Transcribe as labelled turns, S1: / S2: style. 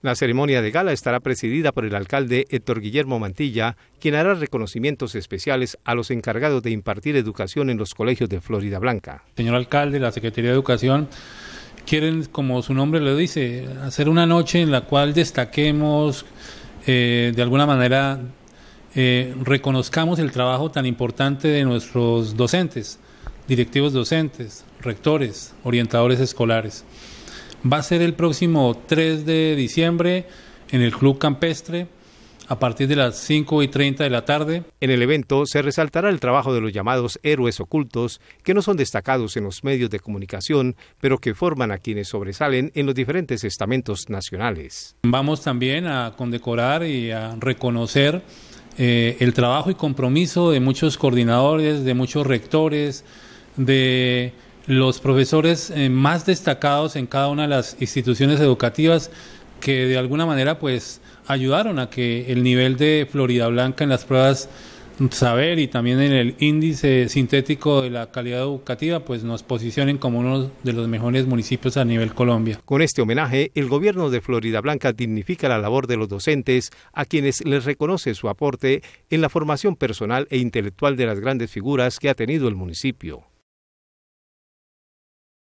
S1: La ceremonia de gala estará presidida por el alcalde Héctor Guillermo Mantilla, quien hará reconocimientos especiales a los encargados de impartir educación en los colegios de Florida
S2: Blanca. Señor alcalde, la Secretaría de Educación quiere, como su nombre lo dice, hacer una noche en la cual destaquemos, eh, de alguna manera, eh, reconozcamos el trabajo tan importante de nuestros docentes, directivos docentes, rectores, orientadores escolares. Va a ser el próximo 3 de diciembre en el Club Campestre a partir de las 5 y 30
S1: de la tarde. En el evento se resaltará el trabajo de los llamados héroes ocultos, que no son destacados en los medios de comunicación, pero que forman a quienes sobresalen en los diferentes estamentos
S2: nacionales. Vamos también a condecorar y a reconocer eh, el trabajo y compromiso de muchos coordinadores, de muchos rectores, de los profesores eh, más destacados en cada una de las instituciones educativas que de alguna manera pues ayudaron a que el nivel de Florida Blanca en las pruebas saber y también en el índice sintético de la calidad educativa, pues nos posicionen como uno de los mejores municipios a nivel Colombia. Con este homenaje, el gobierno
S1: de Florida Blanca dignifica la labor de los docentes, a quienes les reconoce su aporte en la formación personal e intelectual de las grandes figuras que ha tenido el municipio.